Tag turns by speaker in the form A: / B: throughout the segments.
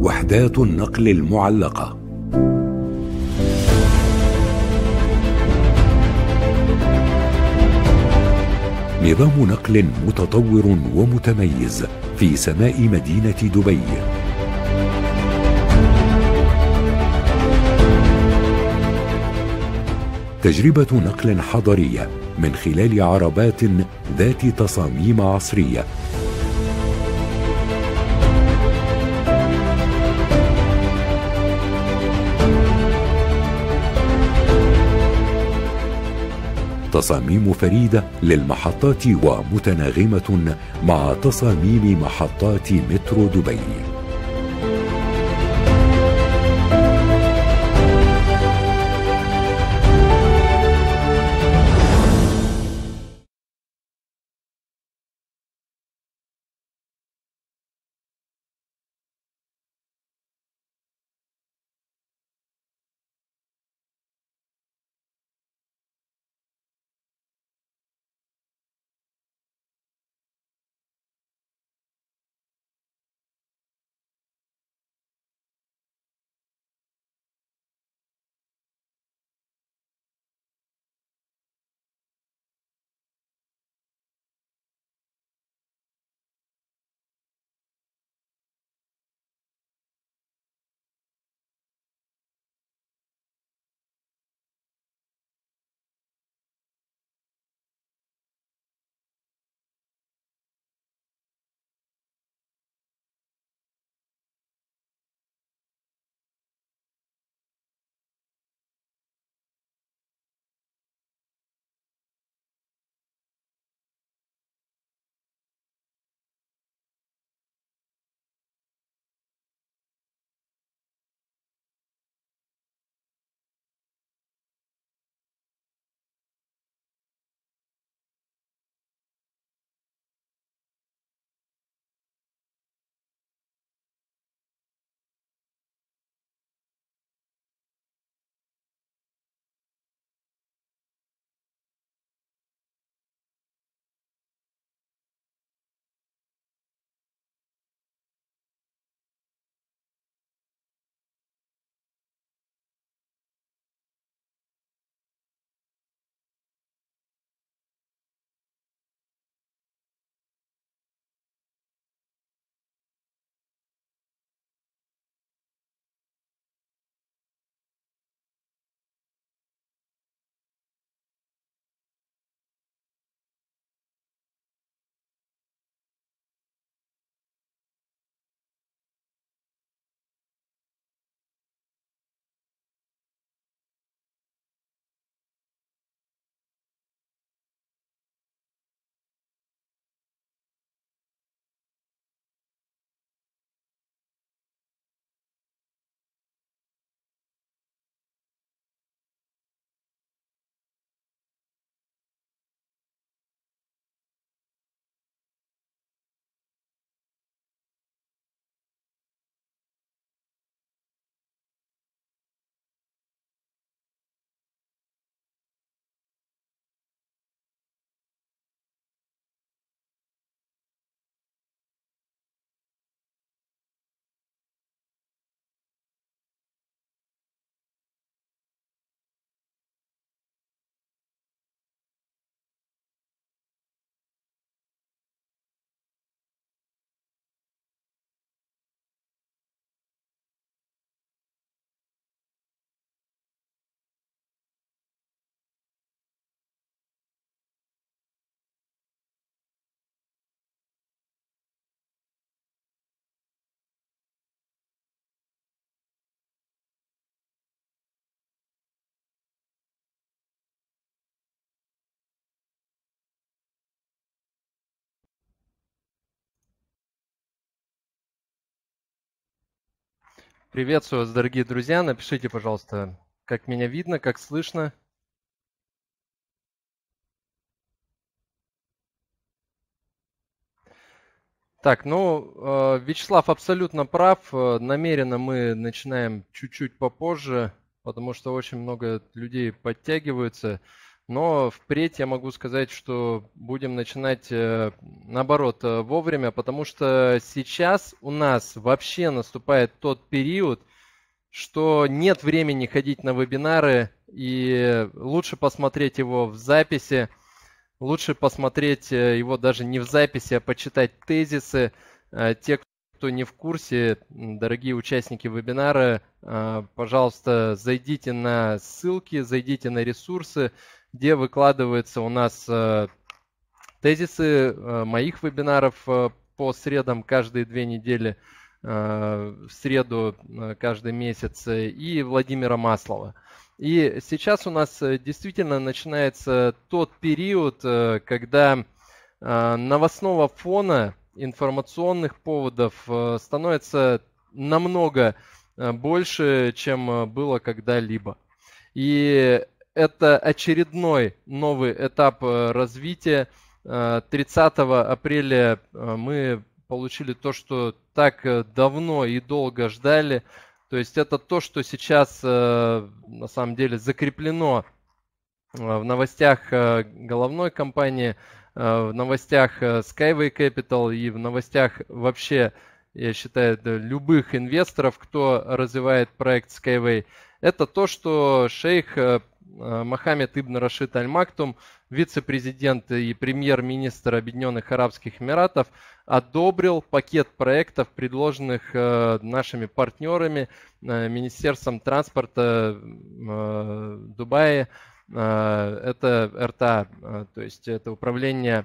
A: وحدات النقل المعلقه نظام نقل متطور ومتميز في سماء مدينه دبي تجربه نقل حضريه من خلال عربات ذات تصاميم عصريه تصاميم فريدة للمحطات ومتناغمة مع تصاميم محطات مترو دبي
B: Приветствую вас, дорогие друзья. Напишите, пожалуйста, как меня видно, как слышно. Так, ну, э, Вячеслав абсолютно прав. Э, намеренно мы начинаем чуть-чуть попозже, потому что очень много людей подтягиваются. Но впредь я могу сказать, что будем начинать э, наоборот э, вовремя, потому что сейчас у нас вообще наступает тот период, что нет времени ходить на вебинары, и лучше посмотреть его в записи, лучше посмотреть э, его даже не в записи, а почитать тезисы. Те, кто не в курсе, дорогие участники вебинара, пожалуйста, зайдите на ссылки, зайдите на ресурсы, где выкладываются у нас э, тезисы э, моих вебинаров э, по средам каждые две недели, в среду каждый месяц, и Владимира Маслова. И сейчас у нас действительно начинается тот период, когда новостного фона информационных поводов становится намного больше, чем было когда-либо. И это очередной новый этап э, развития. 30 э, апреля э, мы получили то, что так давно и долго ждали. То есть это то, что сейчас на самом деле закреплено в новостях головной компании, в новостях Skyway Capital и в новостях вообще, я считаю, любых инвесторов, кто развивает проект Skyway. Это то, что шейх Э, Мохаммед Ибн Рашид Аль Мактум, вице-президент и премьер-министр Объединенных Арабских Эмиратов, одобрил пакет проектов, предложенных э, нашими партнерами, э, Министерством транспорта Дубая, это РТА, то есть это управление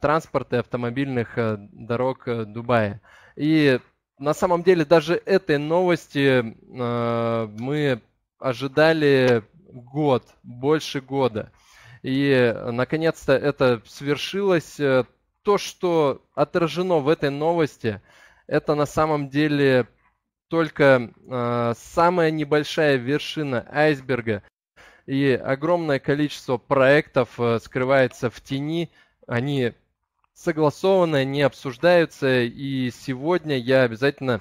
B: транспорта и автомобильных дорог Дубая. И на самом деле даже этой новости мы ожидали год, больше года. И, наконец-то, это свершилось. Э, то, что отражено в этой новости, это на самом деле только э, самая небольшая вершина айсберга. И огромное количество проектов э, скрывается в тени. Они согласованы, не обсуждаются. И сегодня я обязательно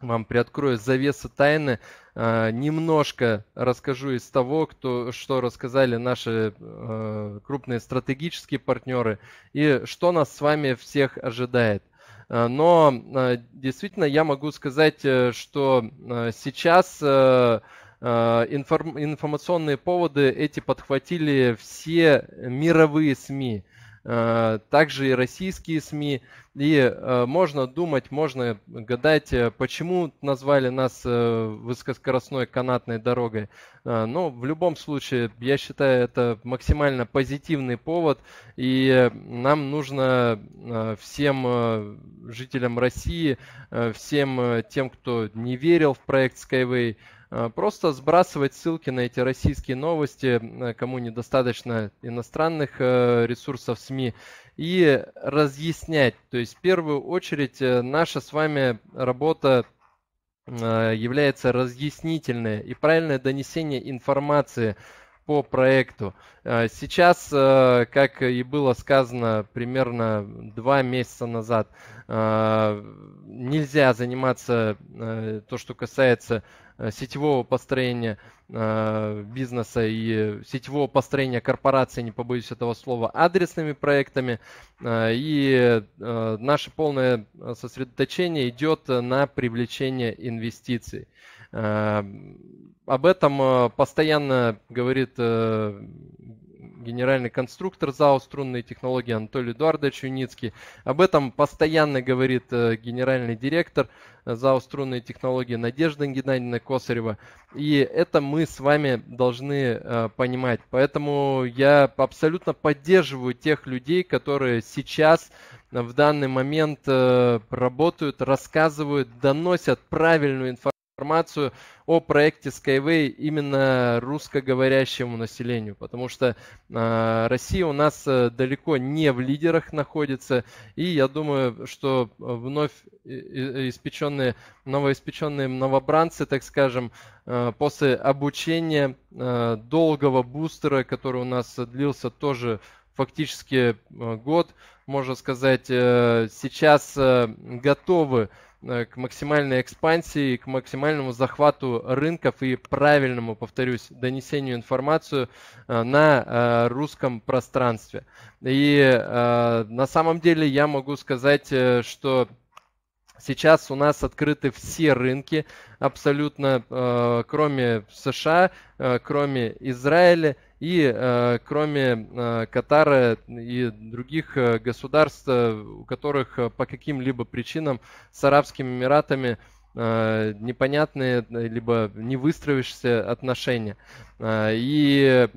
B: вам приоткрою завесы тайны а, немножко расскажу из того, кто, что рассказали наши э, крупные стратегические партнеры и что нас с вами всех ожидает. А, но действительно я могу сказать, э, что сейчас э, информационные поводы эти подхватили все мировые СМИ. Э, также и российские СМИ. И э, можно думать, можно гадать, э, почему назвали нас высокоскоростной канатной дорогой. Но в любом случае, я считаю, это максимально позитивный повод, и нам нужно всем жителям России, всем тем, кто не верил в проект Skyway, Э, просто сбрасывать ссылки на эти российские новости, э, кому недостаточно иностранных э, ресурсов СМИ, и разъяснять. То есть в первую очередь наша с вами работа является разъяснительное и правильное донесение информации по проекту. Сейчас, как и было сказано примерно два месяца назад, нельзя заниматься то, что касается Э, сетевого построения э, бизнеса и сетевого построения корпорации, не побоюсь этого слова, адресными проектами. Э, и наше полное сосредоточение идет на привлечение инвестиций. Об этом постоянно говорит генеральный конструктор ЗАО «Струнные технологии» Анатолий Эдуардович Юницкий. Об этом постоянно говорит э, генеральный директор э, ЗАО «Струнные технологии» Надежда Геннадьевна Косарева. И это мы с вами должны э, понимать. Поэтому я абсолютно поддерживаю тех людей, которые сейчас в данный момент работают, рассказывают, доносят правильную информацию информацию о проекте Skyway именно русскоговорящему населению, потому что а, Россия у нас э, далеко не в лидерах находится, и я думаю, что вновь испеченные, новоиспеченные новобранцы, так скажем, э, после обучения э, долгого бустера, который у нас длился тоже фактически год, можно сказать, сейчас готовы Э, к максимальной экспансии, к максимальному захвату рынков и правильному, повторюсь, донесению информацию э, на э, русском пространстве. И на самом деле я могу сказать, что Сейчас у нас открыты все рынки, абсолютно, кроме США, кроме Израиля, и э, кроме э, Катара и других э, государств, э, у которых э, по каким-либо причинам с Арабскими Эмиратами э, непонятные, либо не выстроившиеся отношения. И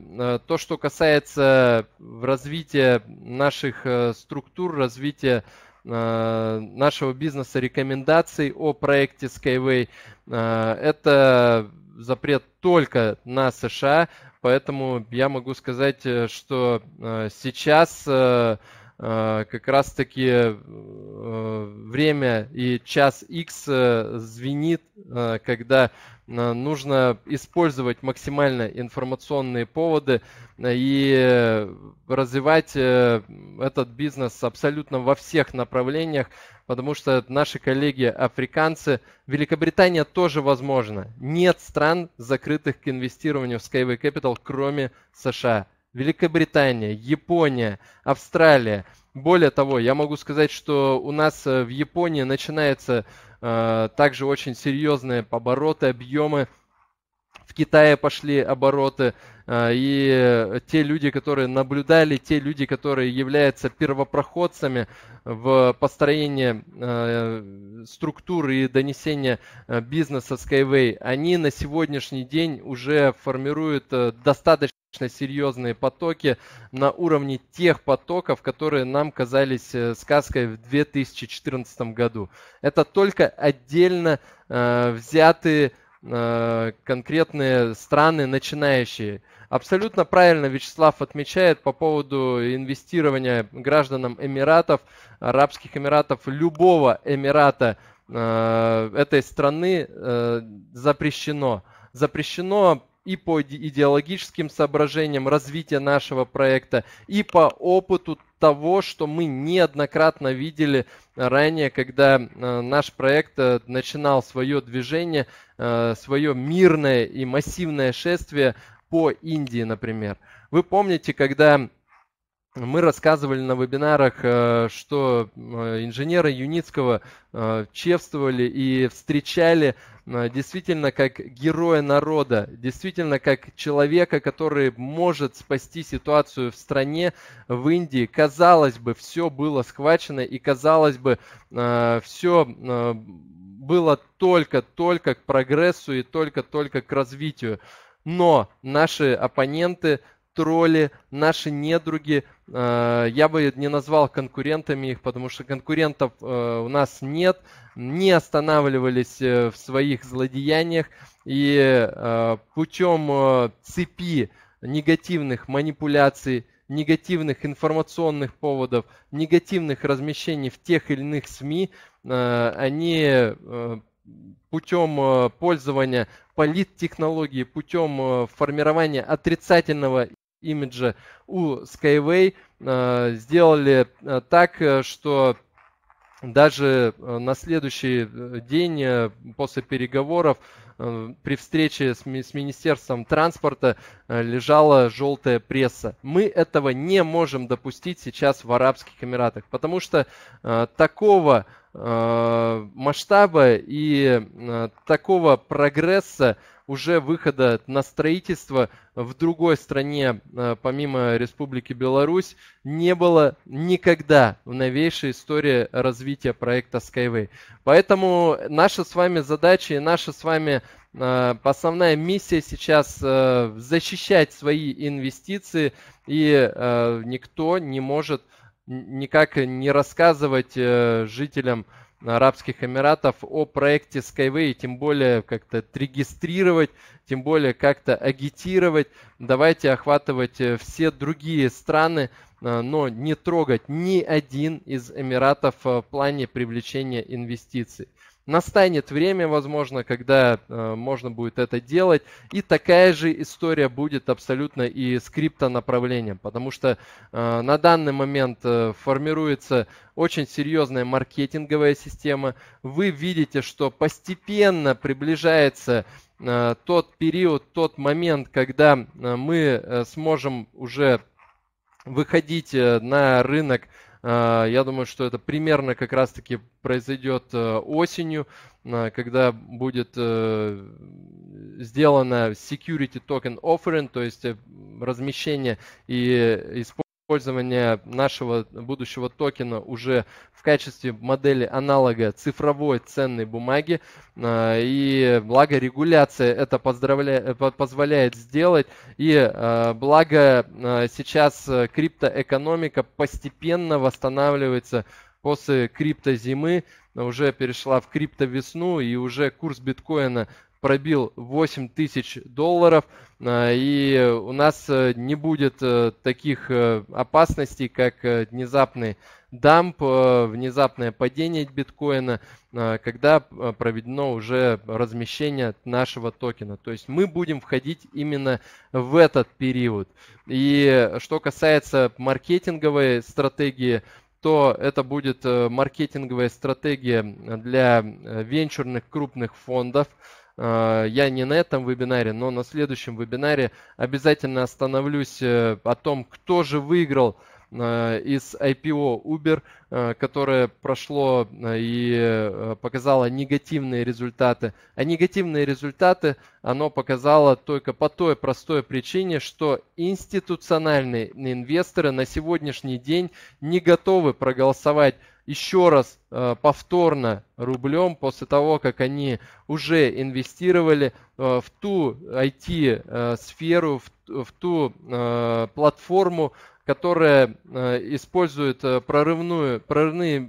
B: то, что касается развития наших структур, развития нашего бизнеса рекомендаций о проекте Skyway, это запрет только на США. Поэтому я могу сказать, э, что э, сейчас э, Э, как раз-таки э, время и час X э, звенит, когда нужно использовать максимально информационные поводы и развивать этот бизнес абсолютно во всех направлениях, потому что наши коллеги африканцы, Великобритания тоже возможно. Нет стран, закрытых к инвестированию в Skyway Capital, кроме США. Великобритания, Япония, Австралия. Более того, я могу сказать, что у нас э, в Японии начинаются э, также очень серьезные обороты, объемы. В Китае пошли обороты. Э, и те люди, которые наблюдали, те люди, которые являются первопроходцами в построении э, структуры и донесения э, бизнеса Skyway, они на сегодняшний день уже формируют э, достаточно серьезные потоки на уровне тех потоков, которые нам казались э, сказкой в 2014 году. Это только отдельно э, взятые э, конкретные страны, начинающие. Абсолютно правильно Вячеслав отмечает по поводу инвестирования гражданам Эмиратов, Арабских Эмиратов, любого Эмирата э, этой страны э, запрещено. Запрещено и по идеологическим соображениям развития нашего проекта, и по опыту того, что мы неоднократно видели ранее, когда э, наш проект э, начинал свое движение, э, свое мирное и массивное шествие по Индии, например. Вы помните, когда мы рассказывали на вебинарах, что инженеры Юницкого чествовали и встречали Э, действительно как героя народа, действительно как человека, который может спасти ситуацию в стране, в Индии. Казалось бы, все было схвачено и казалось бы, э, все э, было только-только к прогрессу и только-только к развитию. Но наши оппоненты тролли, наши недруги. Э, я бы не назвал конкурентами их, потому что конкурентов э, у нас нет, не останавливались э, в своих злодеяниях. И путем цепи негативных манипуляций, негативных информационных поводов, негативных размещений в тех или иных СМИ, они путем пользования политтехнологии, путем формирования отрицательного имиджа у Skyway э, сделали э, так, э, что даже на следующий день после переговоров при встрече с, Министерством транспорта лежала желтая пресса. Мы этого не можем допустить сейчас в Арабских Эмиратах, потому что такого масштаба и такого прогресса уже выхода на строительство в другой стране, э, помимо Республики Беларусь, не было никогда в новейшей истории развития проекта Skyway. Поэтому наша с вами задача и наша с вами э, основная миссия сейчас э, защищать свои инвестиции, и никто не может никак не рассказывать жителям Арабских Эмиратов о проекте Skyway, тем более как-то регистрировать, тем более как-то агитировать. Давайте охватывать э, все другие страны, э, но не трогать ни один из Эмиратов э, в плане привлечения инвестиций. Настанет время, возможно, когда э, можно будет это делать. И такая же история будет абсолютно и с криптонаправлением, потому что э, на данный момент э, формируется очень серьезная маркетинговая система. Вы видите, что постепенно приближается э, тот период, тот момент, когда э, мы э, сможем уже выходить э, на рынок а, я думаю, что это примерно как раз-таки произойдет э, осенью, а, когда будет э, сделано security token offering, то есть э, размещение и использование использования нашего будущего токена уже в качестве модели аналога цифровой ценной бумаги. А, и благо регуляция это э, позволяет сделать. И а, благо а, сейчас криптоэкономика постепенно восстанавливается после криптозимы, уже перешла в криптовесну и уже курс биткоина пробил 8 тысяч долларов, э, и у нас э, не будет э, таких опасностей, как внезапный дамп, внезапное падение биткоина, когда проведено уже размещение нашего токена. То есть мы будем входить именно в этот период. И что касается маркетинговой стратегии, то это будет маркетинговая стратегия для венчурных крупных фондов, Э, я не на этом вебинаре, но на следующем вебинаре обязательно остановлюсь э, о том, кто же выиграл – Э, из IPO Uber, э, которое прошло э, и показало негативные результаты. А негативные результаты оно показало только по той простой причине, что институциональные инвесторы на сегодняшний день не готовы проголосовать еще раз повторно рублем после того, как они уже инвестировали в ту IT-сферу, в, ту платформу, которая э, использует э, прорывную, прорывные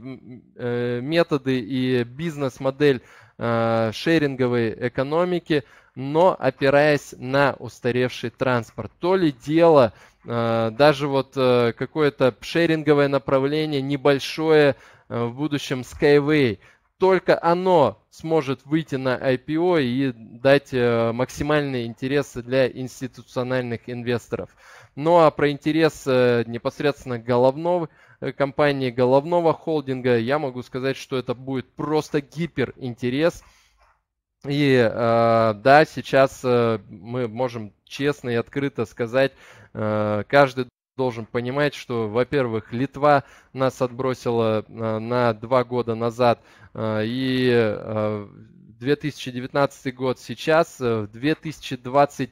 B: э, методы и бизнес-модель шеринговой экономики, но опираясь на устаревший транспорт. То ли дело даже вот какое-то шеринговое направление небольшое в будущем Skyway, только оно сможет выйти на IPO и дать максимальные интересы для институциональных инвесторов. Ну а про интерес э, непосредственно головного, э, компании головного холдинга я могу сказать, что это будет просто гиперинтерес. И э, да, сейчас мы можем честно и открыто сказать, каждый должен понимать, что, во-первых, Литва нас отбросила на два года назад, и 2019 год сейчас, в 2020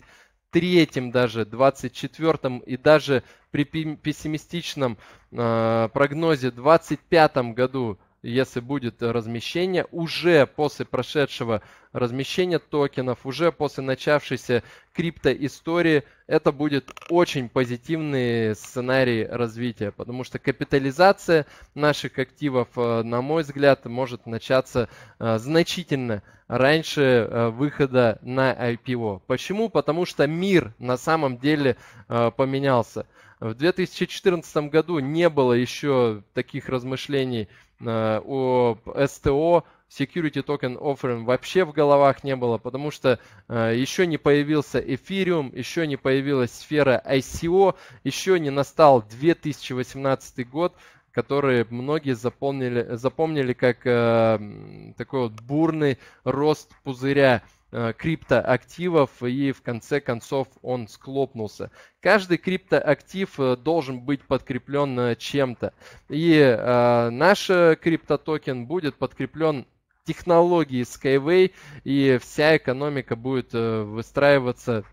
B: 23 даже, 24-м и даже при пессимистичном э, прогнозе в 25-м году если будет размещение, уже после прошедшего размещения токенов, уже после начавшейся криптоистории, это будет очень позитивный сценарий развития, потому что капитализация наших активов, э, на мой взгляд, может начаться э, значительно раньше э, выхода на IPO. Почему? Потому что мир на самом деле поменялся. В 2014 году не было еще таких размышлений у э, СТО Security Token Offering вообще в головах не было, потому что э, еще не появился Эфириум, еще не появилась сфера ICO, еще не настал 2018 год, который многие запомнили, запомнили как э, такой вот бурный рост пузыря – Э, криптоактивов и в конце концов он склопнулся. Каждый криптоактив э, должен быть подкреплен э, чем-то. И э, наш криптотокен будет подкреплен технологией Skyway и вся экономика будет выстраиваться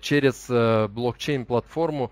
B: через блокчейн-платформу,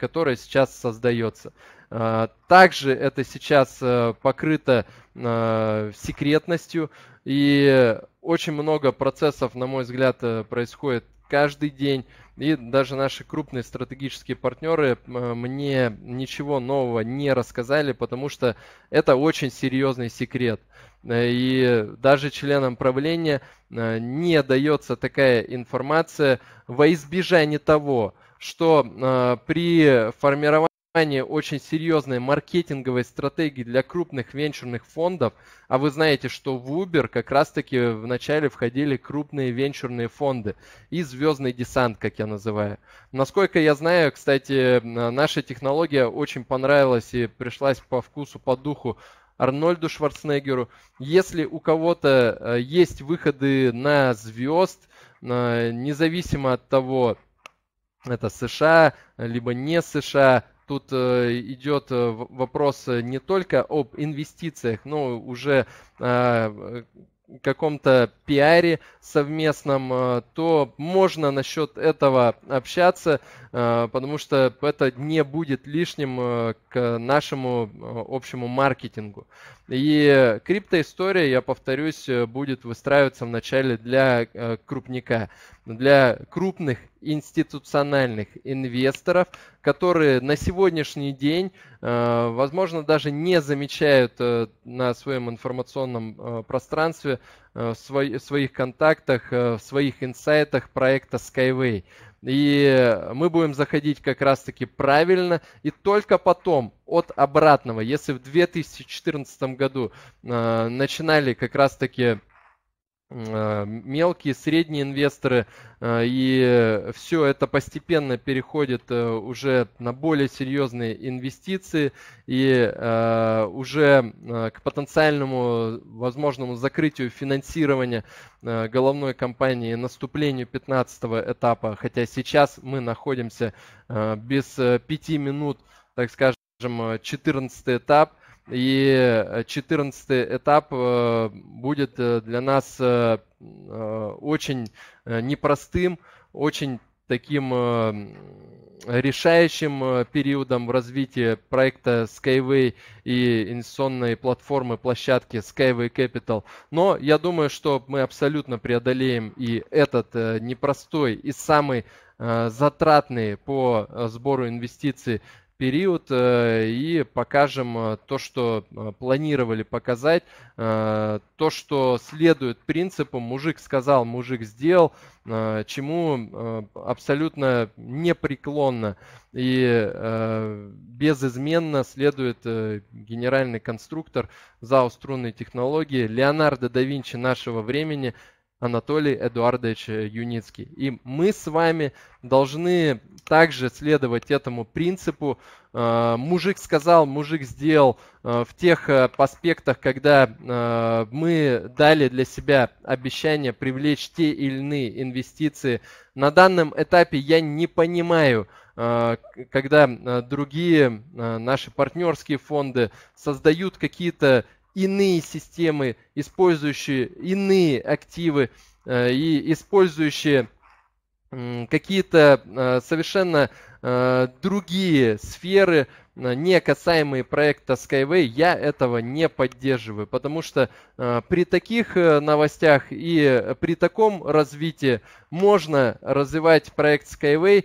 B: которая сейчас создается. А, также это сейчас э, покрыто э, секретностью, и очень много процессов, на мой взгляд, э, происходит каждый день. И даже наши крупные стратегические партнеры мне ничего нового не рассказали, потому что это очень серьезный секрет. И даже членам правления не дается такая информация во избежание того, что при формировании формирование очень серьезной маркетинговой стратегии для крупных венчурных фондов. А вы знаете, что в Uber как раз-таки вначале входили крупные венчурные фонды и звездный десант, как я называю. Насколько я знаю, кстати, наша технология очень понравилась и пришлась по вкусу, по духу Арнольду Шварценеггеру. Если у кого-то э, есть выходы на звезд, э, независимо от того, это США, либо не США, Тут э, идет э, вопрос э, не только об инвестициях, но уже каком-то пиаре совместном, то можно насчет этого общаться, потому что это не будет лишним к нашему общему маркетингу. И э, криптоистория, я повторюсь, э, будет выстраиваться вначале для э, крупника, для крупных институциональных инвесторов, которые на сегодняшний день, возможно, даже не замечают на своем информационном пространстве, в своих контактах, в своих инсайтах проекта Skyway. И мы будем заходить как раз-таки правильно. И только потом от обратного, если в 2014 году э, начинали как раз-таки Э, мелкие, средние инвесторы, э, и все это постепенно переходит э, уже на более серьезные инвестиции и уже к потенциальному возможному закрытию финансирования головной компании наступлению 15 этапа, хотя сейчас мы находимся без 5 минут, так скажем, 14 этап – и 14 э, этап э, будет э, для нас очень непростым, очень таким решающим периодом в развитии проекта Skyway и инвестиционной платформы, площадки Skyway Capital. Но я думаю, что мы абсолютно преодолеем и этот непростой и самый затратный по сбору инвестиций период э, и покажем э, то, что э, планировали показать, то, что следует принципу «мужик сказал, мужик сделал», чему абсолютно непреклонно и безызменно следует генеральный конструктор ЗАО «Струнные технологии» Леонардо да Винчи нашего времени – Анатолий Эдуардович э, Юницкий. И мы с вами должны также следовать этому принципу. Э, мужик сказал, мужик сделал э, в тех аспектах, когда мы дали для себя обещание привлечь те или иные инвестиции. На данном этапе я не понимаю, когда другие наши партнерские фонды создают какие-то иные системы, использующие иные активы э, и использующие какие-то э, совершенно Э, другие сферы, э, не касаемые проекта Skyway, я этого не поддерживаю, потому что э, при таких новостях и при таком развитии можно развивать проект Skyway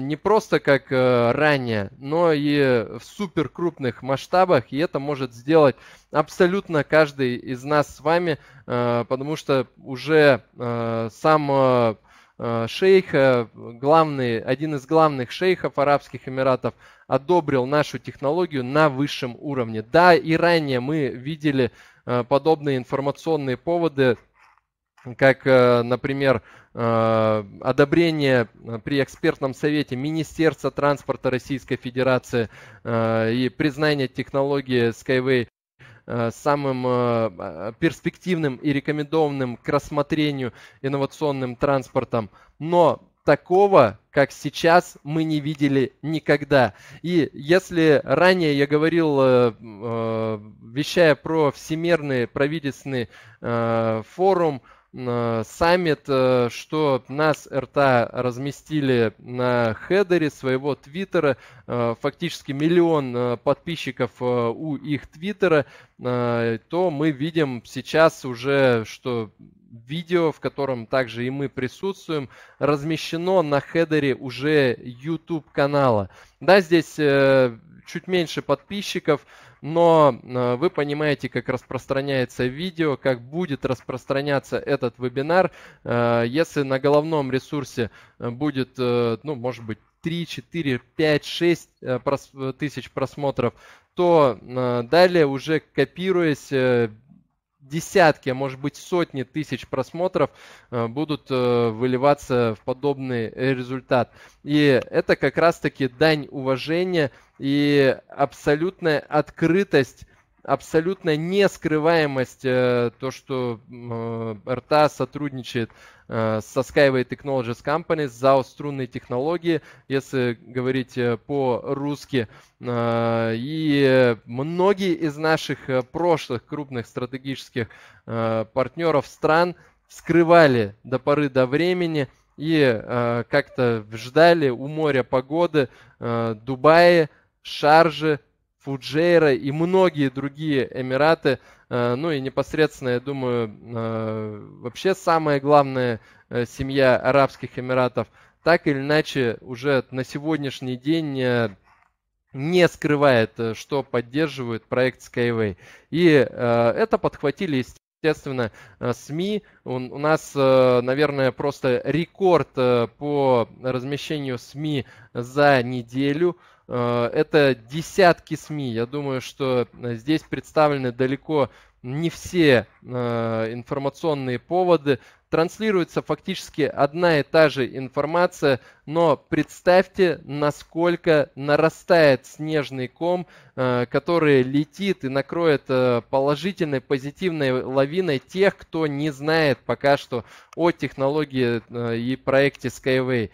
B: не просто как ранее, но и в супер крупных масштабах, и это может сделать абсолютно каждый из нас с вами, потому что уже сам Э, шейха, главный, один из главных шейхов Арабских Эмиратов, одобрил нашу технологию на высшем уровне. Да, и ранее мы видели э, подобные информационные поводы, как, э, например, одобрение при экспертном совете Министерства транспорта Российской Федерации и признание технологии Skyway Э, самым э, э, перспективным и рекомендованным к рассмотрению инновационным транспортом. Но такого, как сейчас, мы не видели никогда. И если ранее я говорил, вещая про всемирный правительственный форум, Э, саммит, э, что нас, РТА, разместили на хедере своего твиттера. Э, фактически миллион подписчиков у их твиттера. То мы видим сейчас уже, что видео, в котором также и мы присутствуем, размещено на хедере уже YouTube канала. Да, здесь чуть меньше подписчиков, но э, вы понимаете, как распространяется видео, как будет распространяться этот вебинар. Э, если на головном ресурсе э, будет, ну, может быть, 3, 4, 5, 6 тысяч просмотров, то далее уже копируясь десятки, а может быть сотни тысяч просмотров э, будут э, выливаться в подобный результат. И это как раз-таки дань уважения и абсолютная открытость абсолютная нескрываемость, э, то, что э, РТА сотрудничает э, со Skyway Technologies Company за струнные технологии, если говорить по-русски. И многие из наших прошлых крупных стратегических партнеров стран скрывали до поры до времени и как-то ждали у моря погоды Дубае, Шаржи, Фуджейра и многие другие Эмираты. Э, ну и непосредственно, я думаю, э, вообще самая главная э, семья Арабских Эмиратов так или иначе уже на сегодняшний день не скрывает, что поддерживает проект Skyway. И это подхватили, естественно, естественно, СМИ. У нас, наверное, просто рекорд по размещению СМИ за неделю. Э, это десятки СМИ. Я думаю, что э, здесь представлены далеко не все э, информационные поводы. Транслируется фактически одна и та же информация, но представьте, насколько нарастает снежный ком, который летит и накроет положительной, позитивной лавиной тех, кто не знает пока что о технологии и проекте Skyway.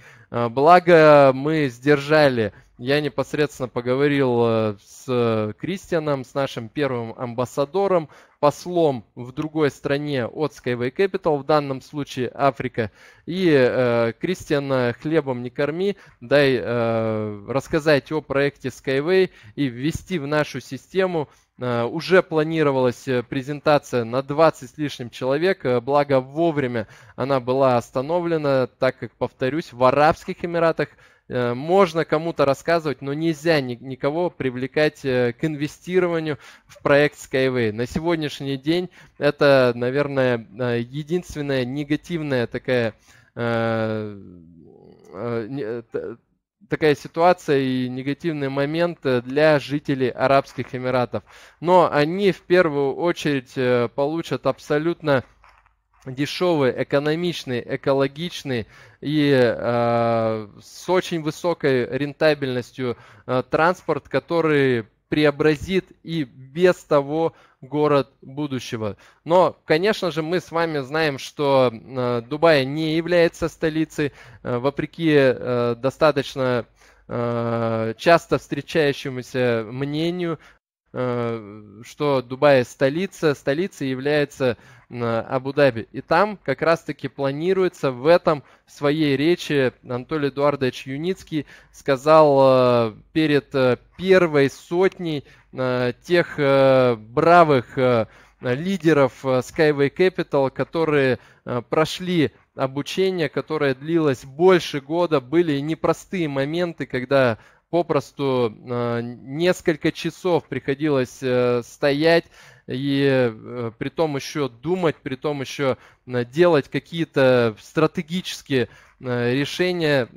B: Благо мы сдержали я непосредственно поговорил э, с Кристианом, с нашим первым амбассадором, послом в другой стране от Skyway Capital, в данном случае Африка. И э, Кристиана э, хлебом не корми, дай э, рассказать о проекте Skyway и ввести в нашу систему э, уже планировалась презентация на 20 с лишним человек, благо вовремя она была остановлена, так как, повторюсь, в Арабских Эмиратах Э, можно кому-то рассказывать, но нельзя никого привлекать э, к инвестированию в проект Skyway. На сегодняшний день это, наверное, э, единственная негативная такая такая ситуация и негативный момент для жителей Арабских Эмиратов. Но они в первую очередь получат абсолютно дешевые, экономичные, экологичные и э, с очень высокой рентабельностью э, транспорт, который преобразит и без того город будущего. Но, конечно же, мы с вами знаем, что э, Дубай не является столицей, э, вопреки э, достаточно часто встречающемуся мнению. Э, что Дубай столица, столицей является э, Абу-Даби. И там как раз-таки планируется в этом в своей речи Анатолий Эдуардович Юницкий сказал э, перед первой сотней тех бравых лидеров Skyway Capital, которые прошли обучение, которое длилось больше года, были непростые моменты, когда попросту э, несколько часов приходилось э, стоять и э, при том еще думать, при том еще делать какие-то стратегические решения,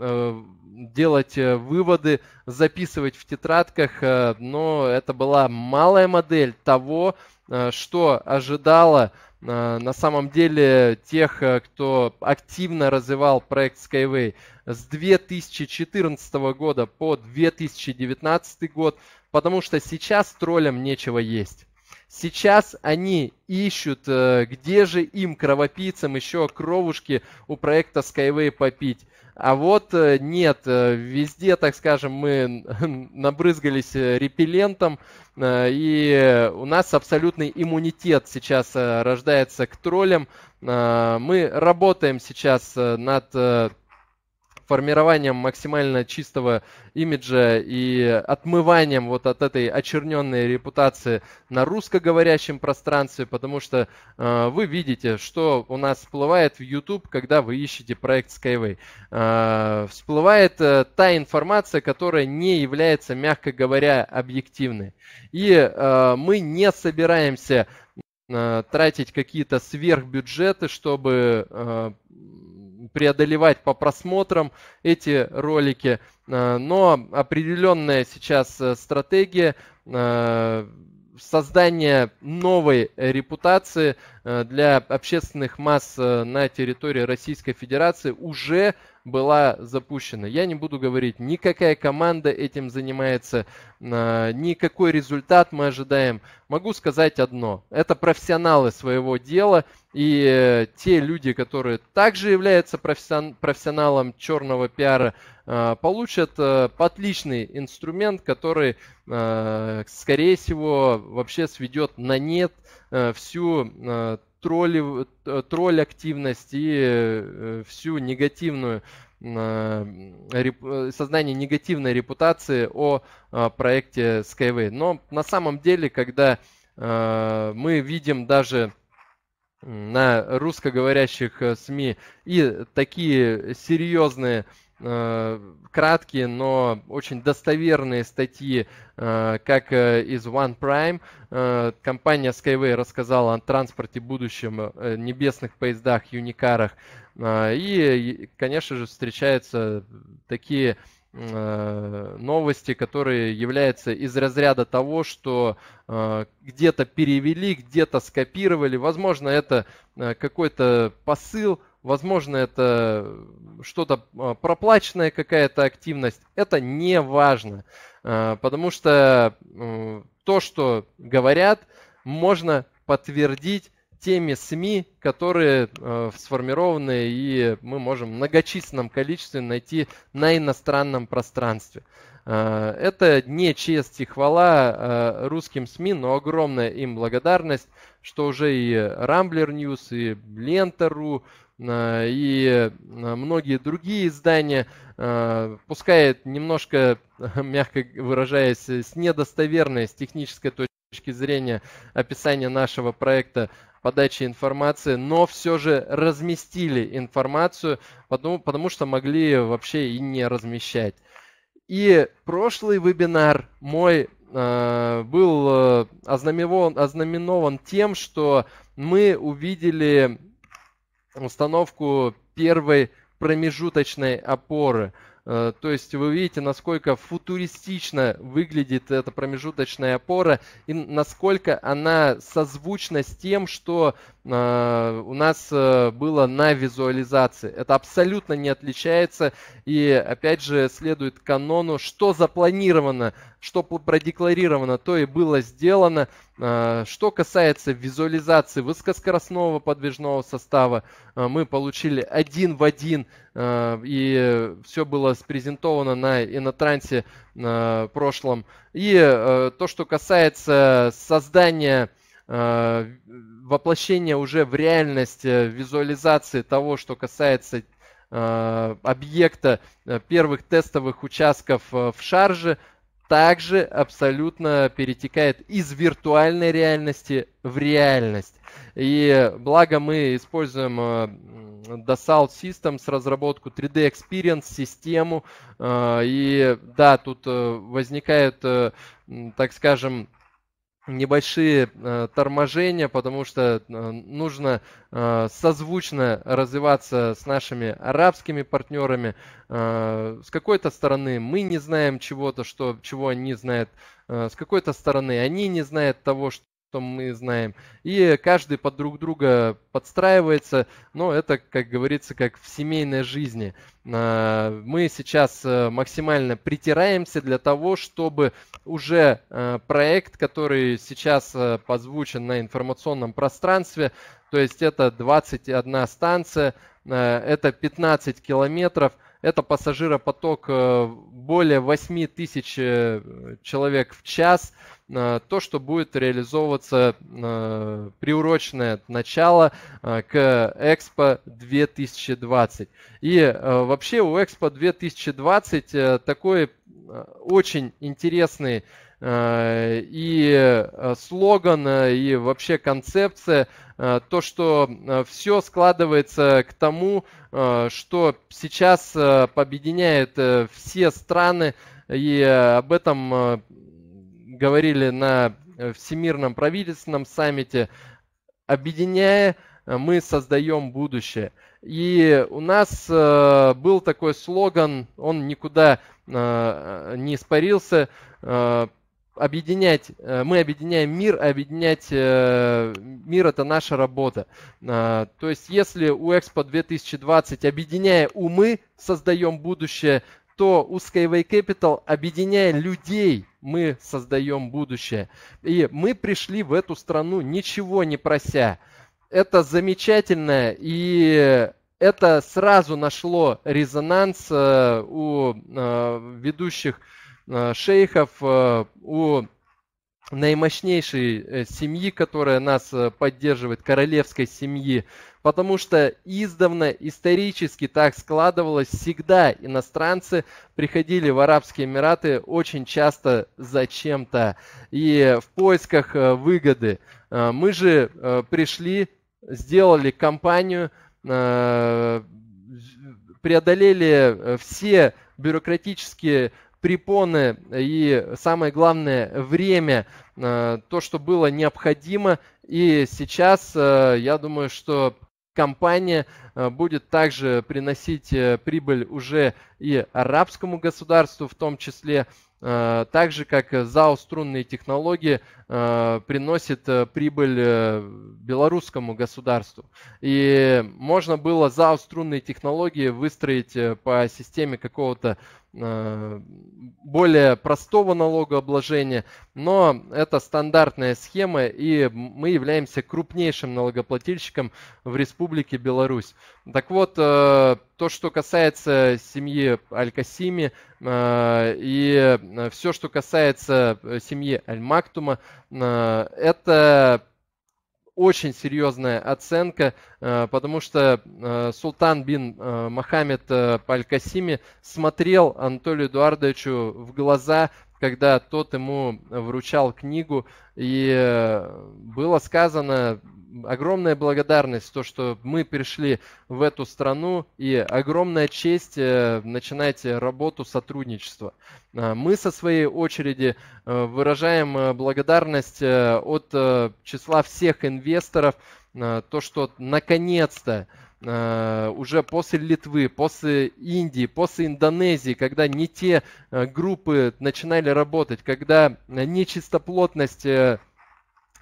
B: делать выводы, записывать в тетрадках, но это была малая модель того, Э, что ожидало э, на самом деле тех, э, кто активно развивал проект Skyway с 2014 года по 2019 год, потому что сейчас троллям нечего есть. Сейчас они ищут, э, где же им, кровопийцам, еще кровушки у проекта Skyway попить. А вот э, нет, э, везде, так скажем, мы набрызгались репеллентом, и у нас абсолютный иммунитет сейчас рождается к троллям. Мы работаем сейчас над формированием максимально чистого имиджа и отмыванием вот от этой очерненной репутации на русскоговорящем пространстве, потому что э, вы видите, что у нас всплывает в YouTube, когда вы ищете проект Skyway. Э, всплывает э, та информация, которая не является, мягко говоря, объективной. И э, мы не собираемся э, тратить какие-то сверхбюджеты, чтобы э, преодолевать по просмотрам эти ролики. Э, но определенная сейчас э, стратегия э, создания новой репутации для общественных масс на территории Российской Федерации уже была запущена. Я не буду говорить, никакая команда этим занимается, а, никакой результат мы ожидаем. Могу сказать одно. Это профессионалы своего дела, и э, те люди, которые также являются профессионалом черного пиара, а, получат э, отличный инструмент, который, а, скорее всего, вообще сведет на нет э, всю тролли, тролль активность и всю негативную Э, э, создание негативной репутации о э, проекте Skyway. Но на самом деле, когда мы видим даже на русскоговорящих СМИ и такие серьезные краткие, но очень достоверные статьи, как из One Prime. Компания Skyway рассказала о транспорте будущем, небесных поездах, юникарах, а, и, конечно же, встречаются такие э, новости, которые являются из разряда того, что э, где-то перевели, где-то скопировали. Возможно, это э, какой-то посыл, возможно, это что-то проплаченная какая-то активность. Это не важно, потому что то, что говорят, можно подтвердить теми СМИ, которые э, сформированы, и мы можем в многочисленном количестве найти на иностранном пространстве. Э, это не честь и хвала э, русским СМИ, но огромная им благодарность, что уже и Rambler News, и Лента.ру, э, и э, многие другие издания, э, пускай немножко, мягко выражаясь, с недостоверной, с технической точки точки зрения описания нашего проекта подачи информации, но все же разместили информацию, потому, потому что могли вообще и не размещать. И прошлый вебинар мой э, был э, ознаменован, ознаменован тем, что мы увидели установку первой промежуточной опоры – Э, то есть вы видите, насколько футуристично выглядит эта промежуточная опора и насколько она созвучна с тем, что э, у нас э, было на визуализации. Это абсолютно не отличается и опять же следует канону, что запланировано, что продекларировано, то и было сделано. А, что касается визуализации высокоскоростного подвижного состава, а, мы получили один в один, а, и все было спрезентовано на Инотрансе прошлом. И то, что касается создания воплощения уже в реальность визуализации того, что касается объекта первых тестовых участков в шарже, также абсолютно перетекает из виртуальной реальности в реальность. И благо мы используем э, Dassault Systems, разработку 3D Experience, систему. Э, и да, тут э, возникает, так скажем, небольшие э, торможения, потому что э, нужно э, созвучно развиваться с нашими арабскими партнерами. Э, с какой-то стороны мы не знаем чего-то, что, чего они знают. Э, с какой-то стороны они не знают того, что что мы знаем. И каждый под друг друга подстраивается, но это, как говорится, как в семейной жизни. А, мы сейчас э, максимально притираемся для того, чтобы уже э, проект, который сейчас позвучен э, на информационном пространстве, то есть это 21 станция, это 15 километров – это пассажиропоток э, более 8 тысяч э, человек в час. Э, то, что будет реализовываться приурочное начало к Экспо 2020. И вообще у Экспо 2020 такой очень интересный Э, и э, слоган, э, и вообще концепция, то, что все складывается к тому, что сейчас объединяет все страны, и об этом говорили на Всемирном правительственном саммите, объединяя мы создаем будущее. И у нас э, был такой слоган, он никуда э, не испарился, э, объединять, э, мы объединяем мир, а объединять э, мир это наша работа. А, то есть если у Экспо 2020, объединяя умы, создаем будущее, то у Skyway Capital, объединяя людей, мы создаем будущее. И мы пришли в эту страну, ничего не прося. Это замечательно и это сразу нашло резонанс э, у ведущих Э, шейхов, э, у наимощнейшей э, семьи, которая нас поддерживает, королевской семьи, потому что издавна исторически так складывалось, всегда иностранцы приходили в Арабские Эмираты очень часто зачем-то и в поисках выгоды. Мы же пришли, сделали компанию, преодолели все бюрократические препоны и, самое главное, время, э, то, что было необходимо. И сейчас, э, я думаю, что компания э, будет также приносить прибыль уже и арабскому государству в том числе, так же как ЗАО «Струнные технологии» приносит прибыль белорусскому государству. И можно было ЗАО «Струнные технологии» выстроить по системе какого-то Э, более простого налогообложения, но это стандартная схема, и мы являемся крупнейшим налогоплательщиком в Республике Беларусь. Так вот, э, то, что касается семьи Аль-Касими э, и все, что касается семьи Аль-Мактума, это очень серьезная оценка, э, потому что э, Султан бин э, Мохаммед Аль-Касими смотрел Анатолию Эдуардовичу в глаза, когда тот ему вручал книгу, и э, было сказано огромная благодарность, то, что мы перешли в эту страну, и огромная честь э, начинать работу сотрудничества. Э, мы со своей очереди выражаем благодарность от числа всех инвесторов, то, что наконец-то Э, уже после Литвы, после Индии, после Индонезии, когда не те э, группы начинали работать, когда э, нечистоплотность э,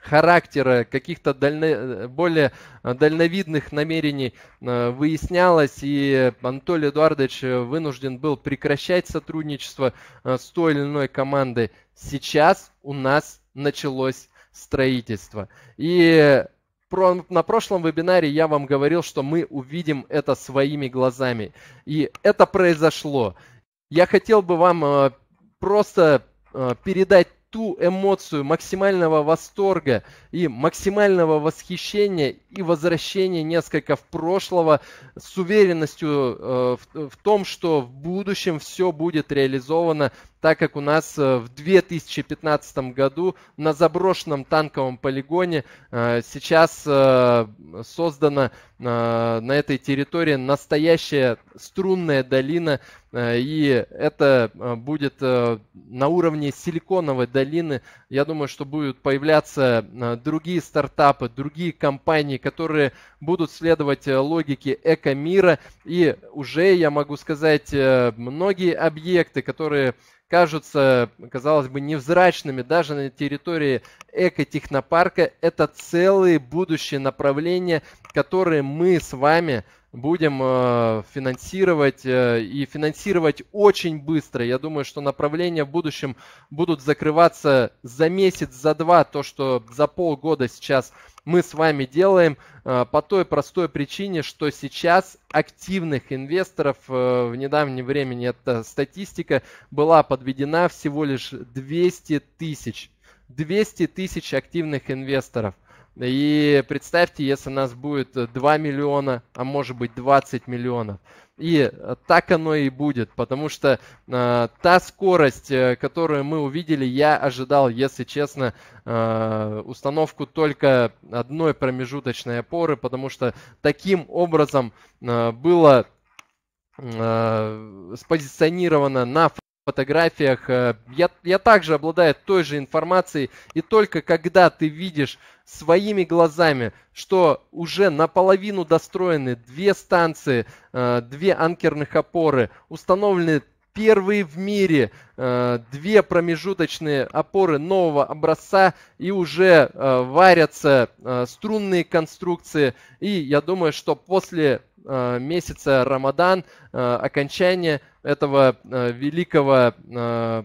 B: характера, каких-то дально... более дальновидных намерений выяснялось, и Анатолий Эдуардович вынужден был прекращать сотрудничество с той или иной командой. Сейчас у нас началось строительство. И про, на прошлом вебинаре я вам говорил, что мы увидим это своими глазами. И это произошло. Я хотел бы вам э, просто э, передать ту эмоцию максимального восторга и максимального восхищения и возвращения несколько в прошлого с уверенностью э, в, в том, что в будущем все будет реализовано так как у нас э, в 2015 году на заброшенном танковом полигоне э, сейчас э, создана на этой территории настоящая струнная долина, и это будет на уровне Силиконовой долины я думаю, что будут появляться э, другие стартапы, другие компании, которые будут следовать э, логике эко-мира. И уже, я могу сказать, э, многие объекты, которые кажутся, казалось бы, невзрачными даже на территории Эко технопарка, это целые будущие направления, которые мы с вами будем э, финансировать э, и финансировать очень быстро. Я думаю, что направления в будущем будут закрываться за месяц, за два, то, что за полгода сейчас мы с вами делаем э, по той простой причине, что сейчас активных инвесторов в недавнем времени, эта статистика была подведена всего лишь 200 тысяч. 200 тысяч активных инвесторов – и представьте, если нас будет 2 э, миллиона, а может быть 20 миллионов. И э, так оно и будет, потому что э, та скорость, э, которую мы увидели, я ожидал, если честно, э, установку только одной промежуточной опоры, потому что таким образом э, было э, спозиционировано на фотографиях. Э, я, я также обладаю той же информацией, и только когда ты видишь своими глазами, что уже наполовину достроены две станции, э, две анкерных опоры, установлены первые в мире э, две промежуточные опоры нового образца и уже варятся струнные конструкции. И я думаю, что после Э, месяца Рамадан, э, окончание этого э, великого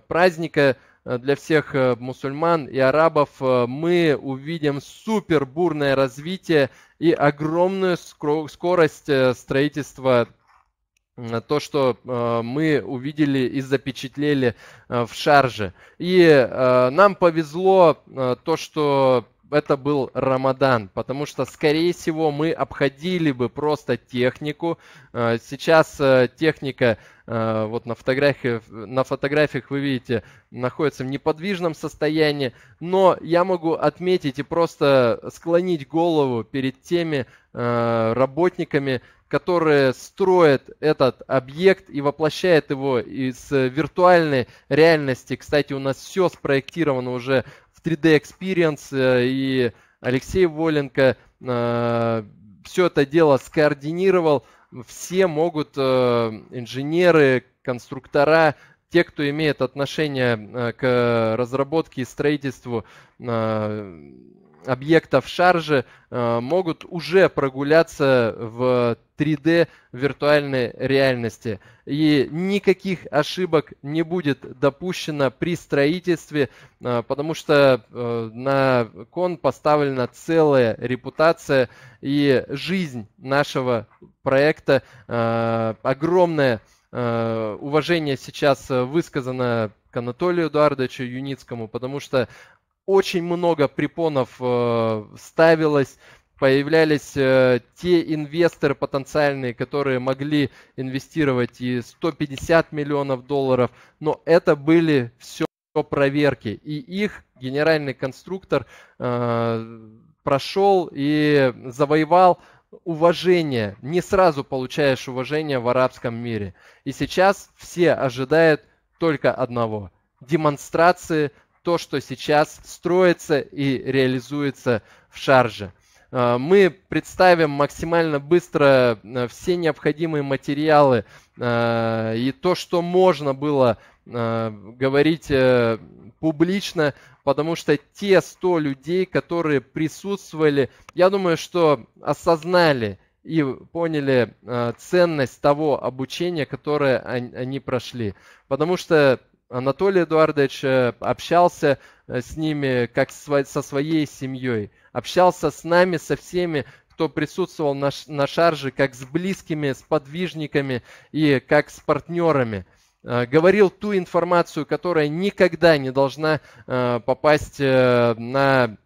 B: праздника для всех мусульман и арабов, мы увидим супер бурное развитие и огромную скорость строительства то, что мы увидели и запечатлели в шарже. И нам повезло то, что это был Рамадан, потому что, скорее всего, мы обходили бы просто технику. Э, сейчас э, техника, э, вот на фотографиях, на фотографиях вы видите, находится в неподвижном состоянии, но я могу отметить и просто склонить голову перед теми работниками, которые строят этот объект и воплощает его из виртуальной реальности. Кстати, у нас все спроектировано уже 3D Experience э, и Алексей Воленко э, все это дело скоординировал. Все могут, э, инженеры, конструктора, те, кто имеет отношение к разработке и строительству объектов шаржи э, могут уже прогуляться в 3D виртуальной реальности. И никаких ошибок не будет допущено при строительстве, э, потому что э, на кон поставлена целая репутация и жизнь нашего проекта. Огромное уважение сейчас высказано к Анатолию Эдуардовичу Юницкому, потому что очень много препонов э, ставилось, появлялись э, те инвесторы потенциальные, которые могли инвестировать и 150 миллионов долларов, но это были все проверки, и их генеральный конструктор э, прошел и завоевал уважение. Не сразу получаешь уважение в арабском мире. И сейчас все ожидают только одного демонстрации то, что сейчас строится и реализуется в шарже. Э, мы представим максимально быстро э, все необходимые материалы э, и то, что можно было говорить публично, потому что те 100 людей, которые присутствовали, я думаю, что осознали и поняли ценность того обучения, которое они прошли. Потому что Анатолий Эдуардович э, общался э, с ними как со своей семьей, общался с нами, со всеми, кто присутствовал на, на шарже, как с близкими, с подвижниками и как с партнерами. Э, говорил ту информацию, которая никогда не должна попасть на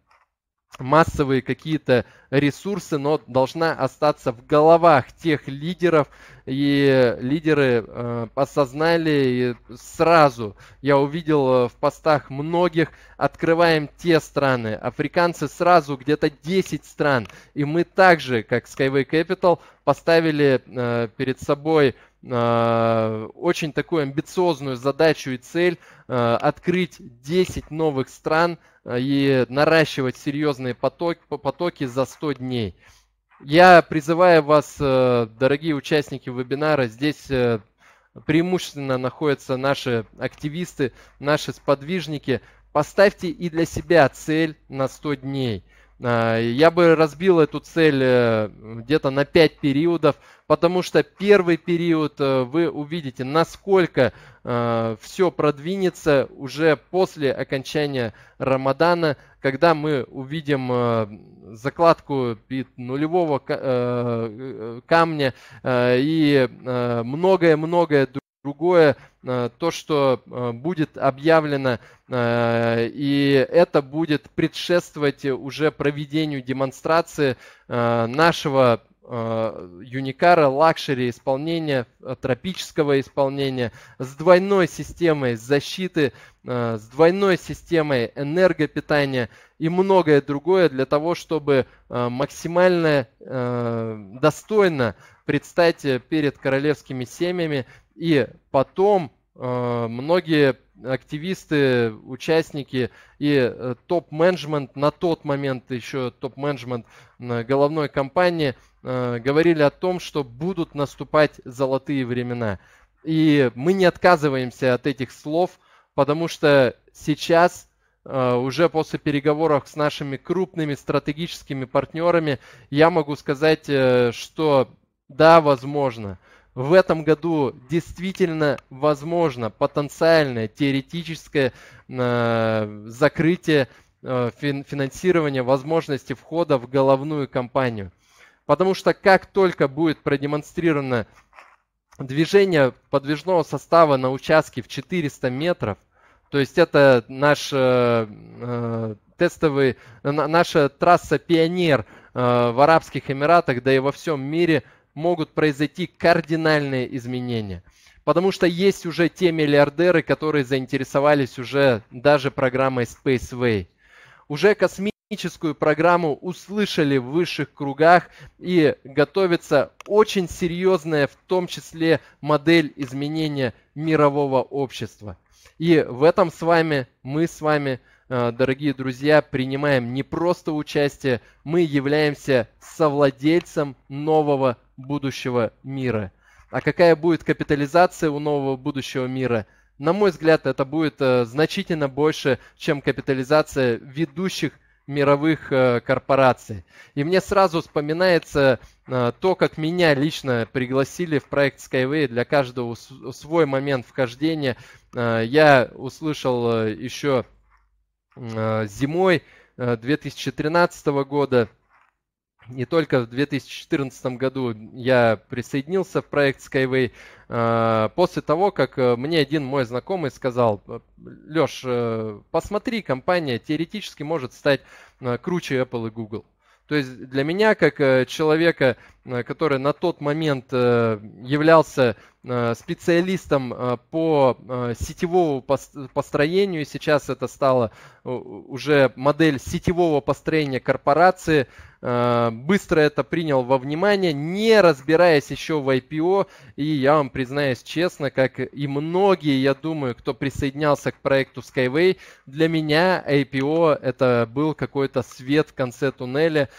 B: массовые какие-то ресурсы, но должна остаться в головах тех лидеров, и лидеры э, осознали и сразу. Я увидел э, в постах многих, открываем те страны, африканцы сразу где-то 10 стран, и мы также, как Skyway Capital, поставили э, перед собой Э, очень такую амбициозную задачу и цель э, открыть 10 новых стран э, и наращивать серьезные поток, потоки за 100 дней. Я призываю вас, дорогие участники вебинара, здесь преимущественно находятся наши активисты, наши сподвижники. Поставьте и для себя цель на 100 дней – Э, я бы разбил эту цель э, где-то на 5 периодов, потому что первый период э, вы увидите, насколько все продвинется уже после окончания Рамадана, когда мы увидим закладку нулевого камня и многое-многое другое. Другое, э, то, что э, будет объявлено, э, и это будет предшествовать уже проведению демонстрации нашего Юникара, лакшери исполнения, тропического исполнения, с двойной системой защиты, с двойной системой энергопитания и многое другое для того, чтобы максимально достойно предстать перед королевскими семьями и потом э, многие активисты, участники и э, топ-менеджмент, на тот момент еще топ-менеджмент головной компании э, говорили о том, что будут наступать золотые времена. И мы не отказываемся от этих слов, потому что сейчас уже после переговоров с нашими крупными стратегическими партнерами я могу сказать, что да, возможно – в этом году действительно возможно потенциальное теоретическое э, закрытие э, финансирования возможности входа в головную компанию. Потому что как только будет продемонстрировано движение подвижного состава на участке в 400 метров, то есть это наш э, э тестовый, наша трасса Пионер э, в Арабских Эмиратах, да и во всем мире – могут произойти кардинальные изменения. Потому что есть уже те миллиардеры, которые заинтересовались уже даже программой Spaceway. Уже космическую программу услышали в высших кругах и готовится очень серьезная, в том числе, модель изменения мирового общества. И в этом с вами, мы с вами, э, дорогие друзья, принимаем не просто участие, мы являемся совладельцем нового будущего мира. А какая будет капитализация у нового будущего мира? На мой взгляд, это будет э, значительно больше, чем капитализация ведущих мировых э, корпораций. И мне сразу вспоминается э, то, как меня лично пригласили в проект Skyway. Для каждого свой момент вхождения. Э, я услышал э, еще э, зимой э, 2013 года не только в 2014 году я присоединился в проект Skyway. Э, после того, как э, мне один мой знакомый сказал, «Э, Леш, посмотри, компания теоретически может стать круче Apple и Google. То есть для меня, как человека, который на тот момент являлся Э, специалистом э, по э, сетевому построению. Сейчас это стало уже модель сетевого построения корпорации. Быстро это принял во внимание, не разбираясь еще в IPO. И я вам признаюсь честно, как и многие, я думаю, кто присоединялся к проекту Skyway, для меня IPO это был какой-то свет в конце туннеля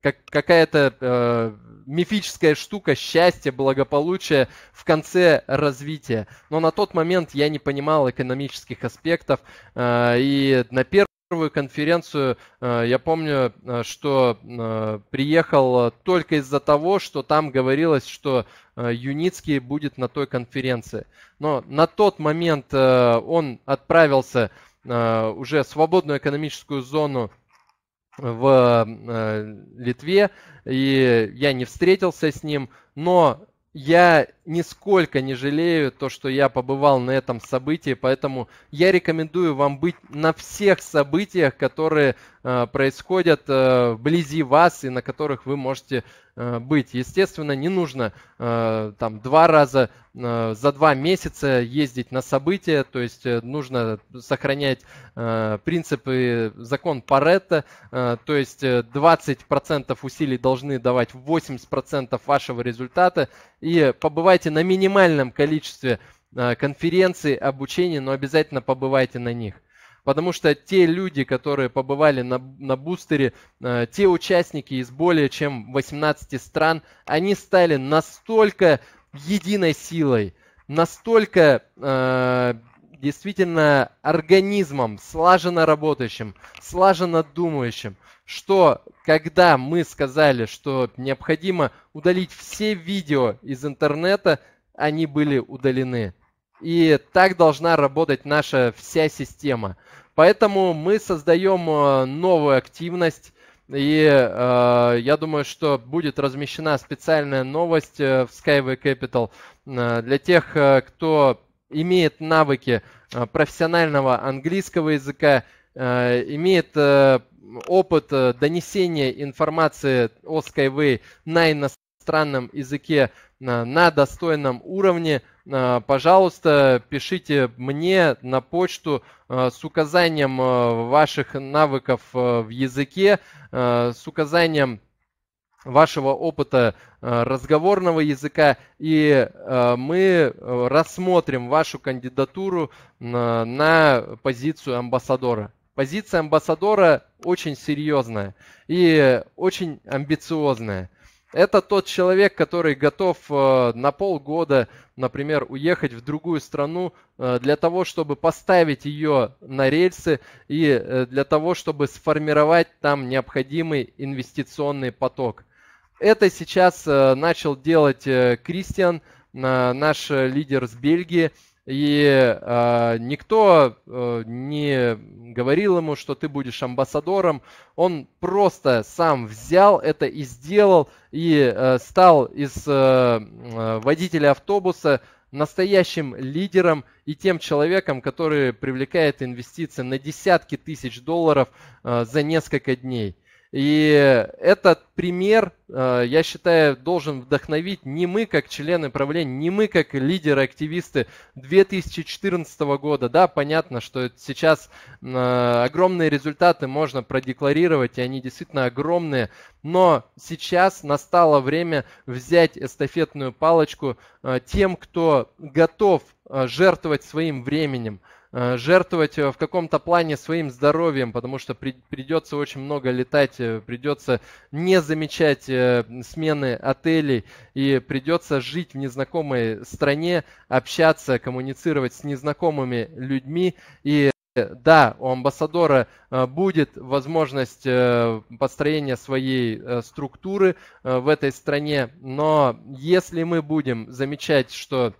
B: как, какая-то э, мифическая штука счастья, благополучия в конце развития. Но на тот момент я не понимал экономических аспектов. Э, и на первую конференцию э, я помню, э, что э, приехал только из-за того, что там говорилось, что э, Юницкий будет на той конференции. Но на тот момент э, он отправился э, уже в свободную экономическую зону в э, Литве, и я не встретился с ним, но я нисколько не жалею то, что я побывал на этом событии, поэтому я рекомендую вам быть на всех событиях, которые Э, происходят э, вблизи вас и на которых вы можете э, быть. Естественно, не нужно там два раза за два месяца ездить на события, то есть нужно сохранять принципы закон Паретта, то есть 20% усилий должны давать 80% вашего результата и побывайте на минимальном количестве конференций, обучения но обязательно побывайте на них. Потому что те люди, которые побывали на, на бустере, э, те участники из более чем 18 стран, они стали настолько единой силой, настолько э, действительно организмом, слаженно работающим, слаженно думающим, что когда мы сказали, что необходимо удалить все видео из интернета, они были удалены. И так должна работать наша вся система. Поэтому мы создаем э, новую активность. И э, я думаю, что будет размещена специальная новость э, в Skyway Capital э, для тех, кто имеет навыки профессионального английского языка, э, имеет э, опыт донесения информации о Skyway на иностранном языке на достойном уровне – Э, пожалуйста, пишите мне на почту э, с указанием э, ваших навыков в языке, с указанием вашего опыта разговорного языка, и мы рассмотрим вашу кандидатуру на позицию амбассадора. Позиция амбассадора очень серьезная и очень амбициозная. Это тот человек, который готов э, на полгода, например, уехать в другую страну э, для того, чтобы поставить ее на рельсы и э, для того, чтобы сформировать там необходимый инвестиционный поток. Это сейчас начал делать Кристиан, наш лидер с Бельгии – и э, никто э, не говорил ему, что ты будешь амбассадором. Он просто сам взял это и сделал, и э, стал из э, э водителя автобуса настоящим лидером и тем человеком, который привлекает инвестиции на десятки тысяч долларов э, за несколько дней. И этот пример, э, я считаю, должен вдохновить не мы как члены правления, не мы как лидеры, активисты 2014 года. Да, понятно, что сейчас э, огромные результаты можно продекларировать, и они действительно огромные. Но сейчас настало время взять эстафетную палочку э, тем, кто готов жертвовать своим временем, Э, жертвовать э, в каком-то плане своим здоровьем, потому что при, придется очень много летать, э, придется не замечать смены отелей и придется жить в незнакомой стране, общаться, коммуницировать с незнакомыми людьми и да, у амбассадора будет возможность построения своей структуры в этой стране, но если мы будем замечать, что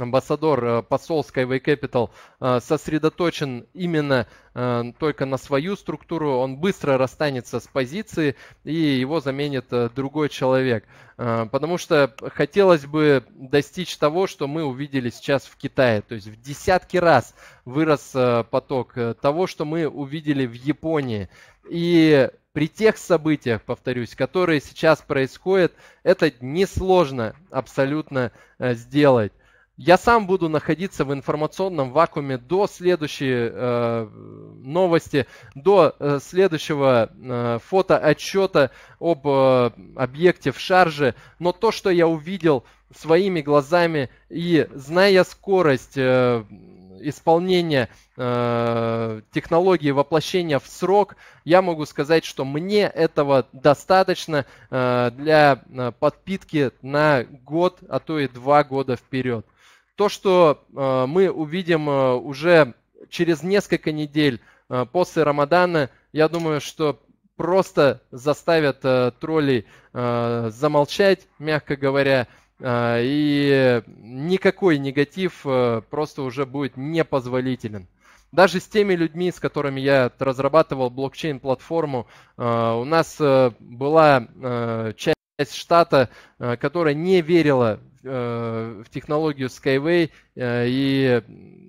B: амбассадор, э, посол Skyway Capital э, сосредоточен именно э, только на свою структуру, он быстро расстанется с позиции и его заменит другой человек. Потому что хотелось бы достичь того, что мы увидели сейчас в Китае. То есть в десятки раз вырос поток того, что мы увидели в Японии. И при тех событиях, повторюсь, которые сейчас происходят, это несложно абсолютно сделать. Я сам буду находиться в информационном вакууме до следующей э, новости, до э, следующего э, фотоотчета об э, объекте в шарже. Но то, что я увидел своими глазами и зная скорость э, исполнения э, технологии воплощения в срок, я могу сказать, что мне этого достаточно э, для э, подпитки на год, а то и два года вперед то, что э, мы увидим э, уже через несколько недель э, после Рамадана, я думаю, что просто заставят троллей замолчать, мягко говоря, и никакой негатив просто уже будет непозволителен. Даже с теми людьми, с которыми я разрабатывал блокчейн-платформу, у нас была часть штата, которая не верила Э, в технологию Skyway, э, и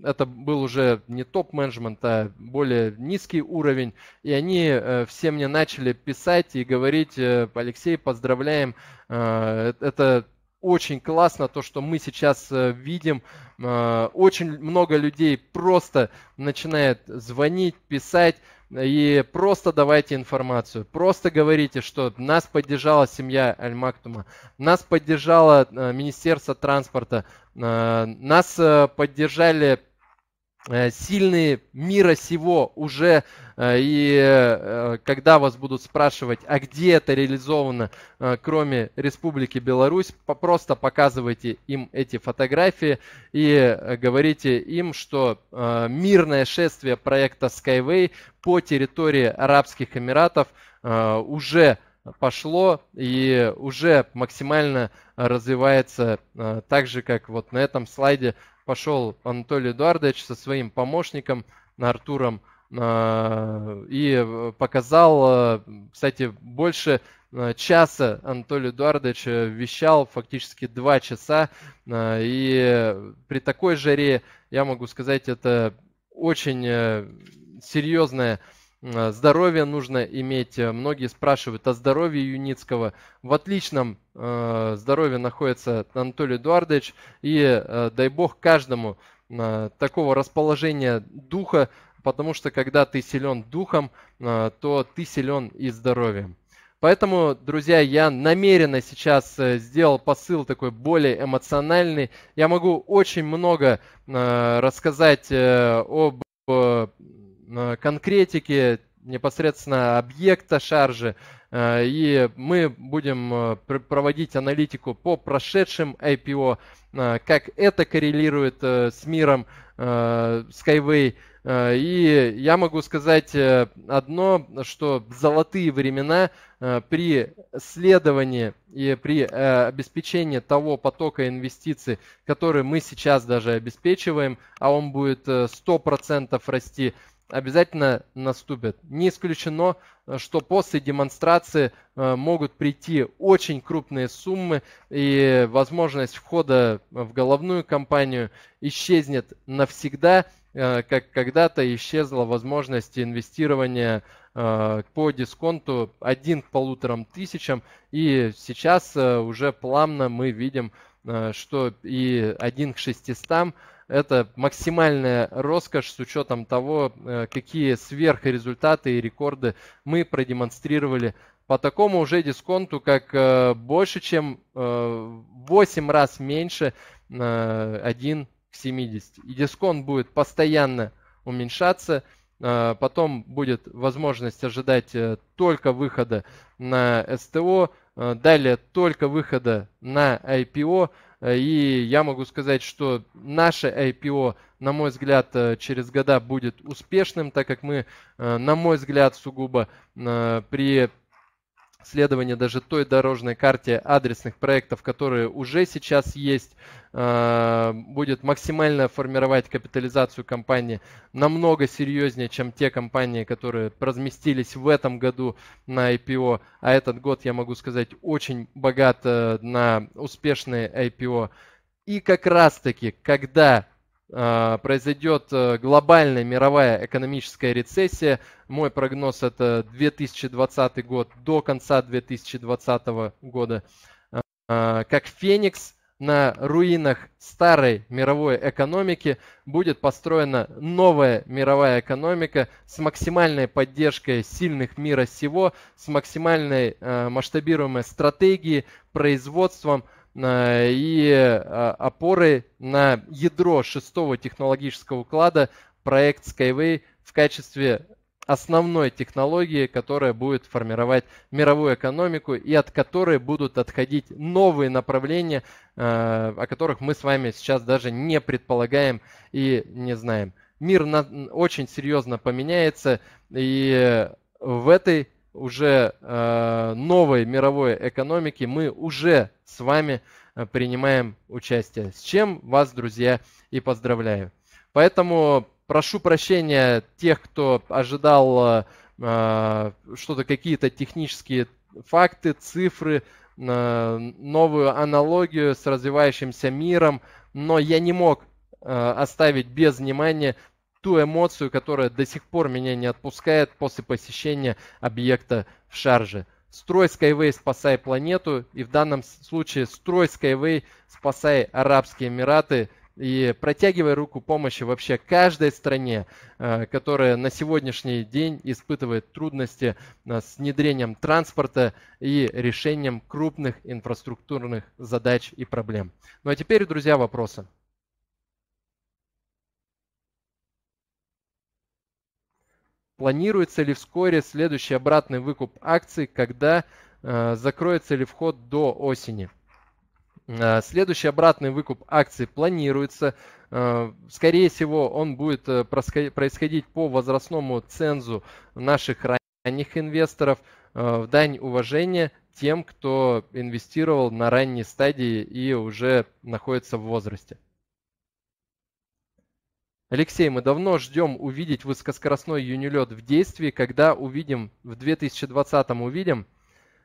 B: это был уже не топ-менеджмент, а более низкий уровень, и они э, все мне начали писать и говорить, Алексей, поздравляем, это очень классно то, что мы сейчас видим. Очень много людей просто начинает звонить, писать. И просто давайте информацию. Просто говорите, что нас поддержала семья аль нас поддержало э, Министерство транспорта, э, нас э, поддержали Э, сильные мира сего уже, э, и э, когда вас будут спрашивать, а где это реализовано, кроме Республики Беларусь, просто показывайте им эти фотографии и говорите им, что мирное шествие проекта Skyway по территории Арабских Эмиратов уже пошло и уже максимально развивается так же, как вот на этом слайде пошел Анатолий Эдуардович со своим помощником Артуром и э, показал, э, кстати, больше э, часа Анатолий Эдуардович вещал, фактически два часа, и при такой жаре, я могу сказать, это очень серьезная Э, здоровье нужно иметь. Э, многие спрашивают о здоровье Юницкого. В отличном э, здоровье находится Анатолий Эдуардович. И дай бог каждому такого расположения духа, потому что когда ты силен духом, то ты силен и здоровьем. Поэтому, друзья, я намеренно сейчас сделал посыл такой более эмоциональный. Я могу очень много рассказать об конкретики непосредственно объекта шаржи, э, и мы будем э, проводить аналитику по прошедшим IPO, э, как это коррелирует с миром Skyway. И я могу сказать одно, что в золотые времена при следовании и при обеспечении того потока инвестиций, который мы сейчас даже обеспечиваем, а он будет 100% расти, обязательно наступят. Не исключено, э, что после демонстрации э, могут прийти очень крупные суммы и возможность входа в головную компанию исчезнет навсегда, э, как когда-то исчезла возможность инвестирования по дисконту 1 к полуторам тысячам. И сейчас уже плавно мы видим, что и 1 к 600 это максимальная роскошь с учетом того, э, какие сверхрезультаты и рекорды мы продемонстрировали по такому уже дисконту, как э, больше, чем 8 э, раз меньше 1 к 70. И дисконт будет постоянно уменьшаться. Потом будет возможность ожидать только выхода на СТО, Э, далее только выхода на IPO. Э, и я могу сказать, что наше IPO, на мой взгляд, э, через года будет успешным, так как мы, на мой взгляд, сугубо при следование даже той дорожной карте адресных проектов, которые уже сейчас есть, э, будет максимально формировать капитализацию компании намного серьезнее, чем те компании, которые разместились в этом году на IPO. А этот год, я могу сказать, очень богат э, на успешные IPO. И как раз таки, когда Э, произойдет э, глобальная мировая экономическая рецессия. Мой прогноз это 2020 год до конца 2020 года. Э, как Феникс на руинах старой мировой экономики будет построена новая мировая экономика с максимальной поддержкой сильных мира сего, с максимальной масштабируемой стратегией, производством – Э, и э, опорой на ядро шестого технологического уклада проект Skyway в качестве основной технологии, которая будет формировать мировую экономику и от которой будут отходить новые направления, э, о которых мы с вами сейчас даже не предполагаем и не знаем. Мир очень серьезно поменяется, и в этой уже э, новой мировой экономики мы уже с вами э, принимаем участие. С чем вас, друзья, и поздравляю. Поэтому прошу прощения тех, кто ожидал э, что-то, какие-то технические факты, цифры, э, новую аналогию с развивающимся миром, но я не мог э, оставить без внимания ту эмоцию, которая до сих пор меня не отпускает после посещения объекта в шарже. Строй Skyway, спасай планету. И в данном случае строй Skyway, спасай Арабские Эмираты. И протягивай руку помощи вообще каждой стране, э, которая на сегодняшний день испытывает трудности э, с внедрением транспорта и решением крупных инфраструктурных задач и проблем. Ну а теперь, друзья, вопросы. Планируется ли вскоре следующий обратный выкуп акций, когда э, закроется ли вход до осени? Э, следующий обратный выкуп акций планируется. Э, скорее всего, он будет э, происходить по возрастному цензу наших ранних инвесторов в дань уважения тем, кто инвестировал на ранней стадии и уже находится в возрасте. Алексей, мы давно ждем увидеть высокоскоростной юнилет в действии. Когда увидим, в 2020 м увидим.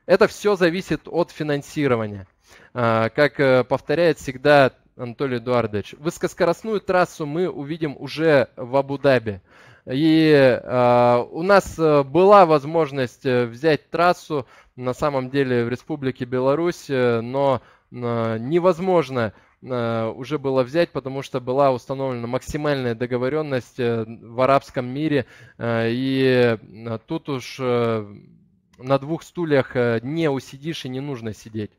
B: Это все зависит от финансирования. А, как э, повторяет всегда Анатолий Эдуардович, высокоскоростную трассу мы увидим уже в Абу-Даби. И а, у нас э, была возможность э, взять трассу на самом деле в Республике Беларусь, но невозможно Э, уже было взять, потому что была установлена максимальная договоренность э, в арабском мире. Э, и тут уж на двух стульях не усидишь и не нужно сидеть.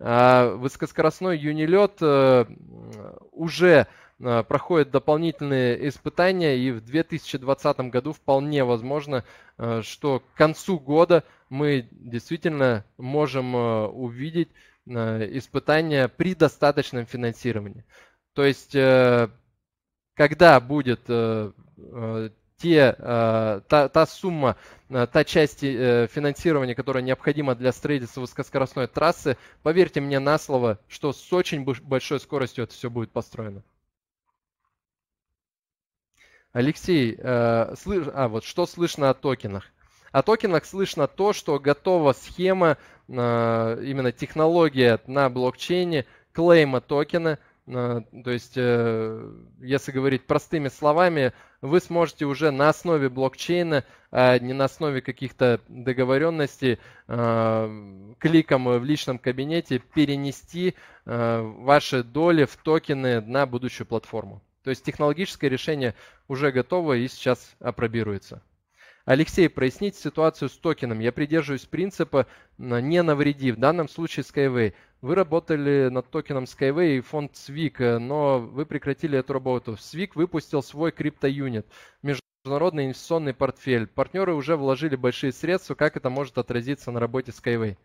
B: А высокоскоростной юнилет уже Э, проходит дополнительные испытания, и в 2020 году вполне возможно, э, что к концу года мы действительно можем э, увидеть испытания при достаточном финансировании. То есть, когда будет те, та, та сумма, та часть финансирования, которая необходима для строительства высокоскоростной трассы, поверьте мне на слово, что с очень большой скоростью это все будет построено. Алексей, э, слыш... а вот что слышно о токенах? О токенах слышно то, что готова схема, э, именно технология на блокчейне клейма токена. Э, то есть, э, если говорить простыми словами, вы сможете уже на основе блокчейна, а не на основе каких-то договоренностей, э, кликом в личном кабинете перенести э, ваши доли в токены на будущую платформу. То есть технологическое решение уже готово и сейчас апробируется. Алексей, проясните ситуацию с токеном. Я придерживаюсь принципа э, «не навреди». В данном случае Skyway. Вы работали над токеном Skyway и фонд SWIC, э, но вы прекратили эту работу. SWIC выпустил свой криптоюнит, международный инвестиционный портфель. Партнеры уже вложили большие средства. Как это может отразиться на работе Skyway?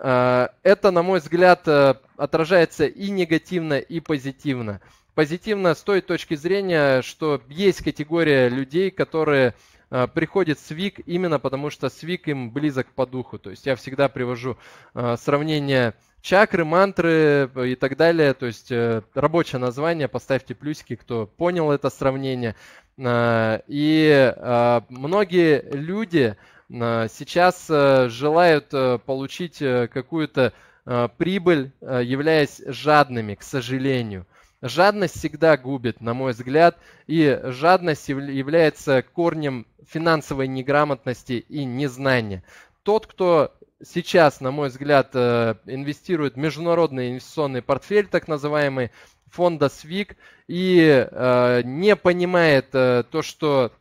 B: Э, это, на мой взгляд, отражается и негативно, и позитивно позитивно с той точки зрения, что есть категория людей, которые а, приходит Свик именно потому, что Свик им близок по духу. То есть я всегда привожу а, сравнение чакры, мантры э, и так далее. То есть э, рабочее название, поставьте плюсики, кто понял это сравнение. А, и многие люди сейчас э, желают получить какую-то прибыль, являясь жадными, к сожалению. Жадность всегда губит, на мой взгляд, и жадность является корнем финансовой неграмотности и незнания. Тот, кто сейчас, на мой взгляд, э, инвестирует в международный инвестиционный портфель, так называемый, фонда СВИК, и э, не понимает э, то, что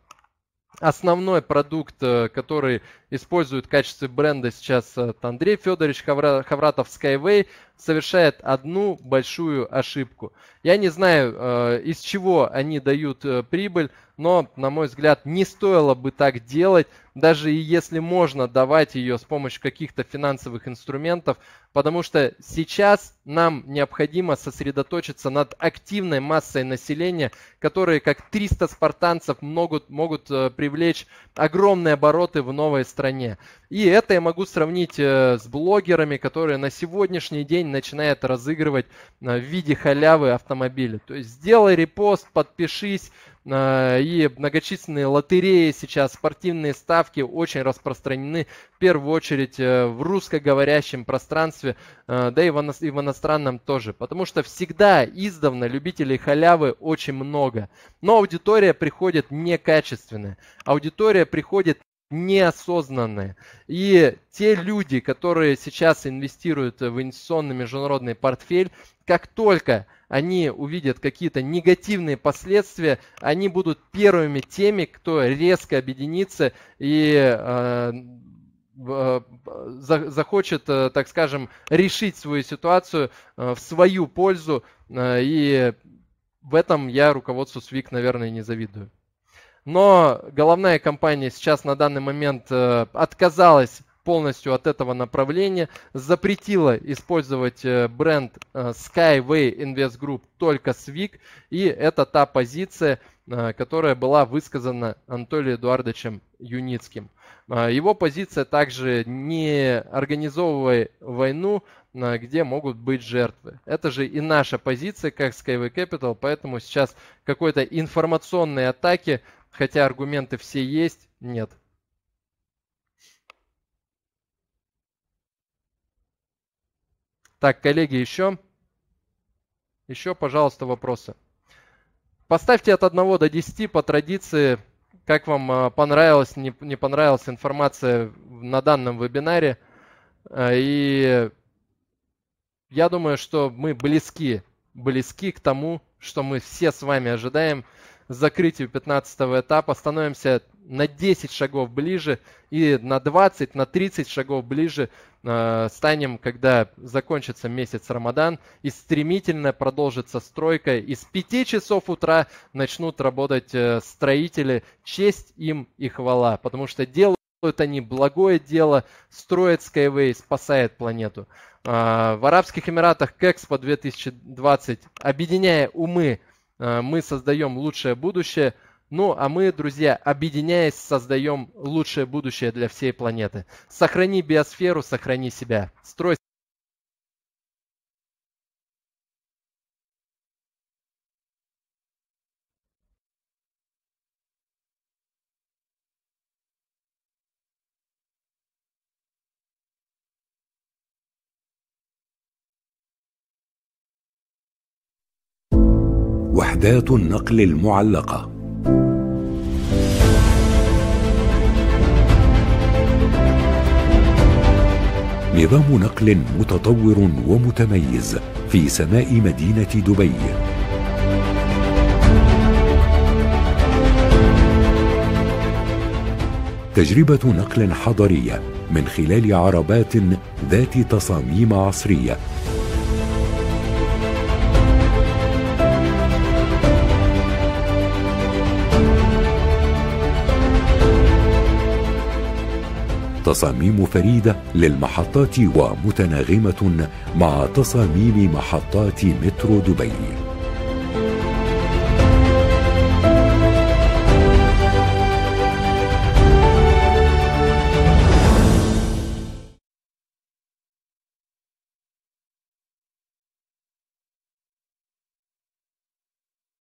B: основной продукт, э, который использует в качестве бренда сейчас э, Андрей Федорович Хавратов Skyway, совершает одну большую ошибку. Я не знаю, э, из чего они дают э, прибыль, но, на мой взгляд, не стоило бы так делать, даже и если можно давать ее с помощью каких-то финансовых инструментов, потому что сейчас нам необходимо сосредоточиться над активной массой населения, которые, как 300 спартанцев, могут, могут привлечь огромные обороты в новой стране стране. И это я могу сравнить э, с блогерами, которые на сегодняшний день начинают разыгрывать э, в виде халявы автомобили. То есть сделай репост, подпишись, э, и многочисленные лотереи сейчас, спортивные ставки очень распространены в первую очередь в русскоговорящем пространстве, да и в, и в иностранном тоже, потому что всегда издавна любителей халявы очень много, но аудитория приходит некачественная, аудитория приходит неосознанные. И те люди, которые сейчас инвестируют в инвестиционный международный портфель, как только они увидят какие-то негативные последствия, они будут первыми теми, кто резко объединится и э, э захочет, э, так скажем, решить свою ситуацию э, в свою пользу. И в этом я руководству СВИК, наверное, не завидую но головная компания сейчас на данный момент э, отказалась полностью от этого направления, запретила использовать э, бренд э, Skyway Invest Group только SWIG, и это та позиция, которая была высказана Анатолием Эдуардовичем Юницким. Его позиция также не организовывая войну, где могут быть жертвы. Это же и наша позиция, как Skyway Capital, поэтому сейчас какой-то информационной атаки хотя аргументы все есть, нет. Так, коллеги, еще? Еще, пожалуйста, вопросы. Поставьте от 1 до 10 по традиции, как вам а, понравилась, не, не понравилась информация на данном вебинаре. А, и я думаю, что мы близки, близки к тому, что мы все с вами ожидаем – закрытию 15 этапа становимся на 10 шагов ближе и на 20, на 30 шагов ближе э, станем, когда закончится месяц Рамадан и стремительно продолжится стройка. И с 5 часов утра начнут работать э, строители. Честь им и хвала, потому что делают они благое дело, строят Skyway, спасает планету. Э, в Арабских Эмиратах к Экспо 2020, объединяя умы, Э, мы создаем лучшее будущее. Ну, а мы, друзья, объединяясь, создаем лучшее будущее для всей планеты. Сохрани биосферу, сохрани себя. Строй
A: أداة النقل المعلقة نظام نقل متطور ومتميز في سماء مدينة دبي تجربة نقل حضرية من خلال عربات ذات تصاميم عصرية تصاميم فريدة للمحطات ومتناغمة مع تصاميم محطات مترو دبي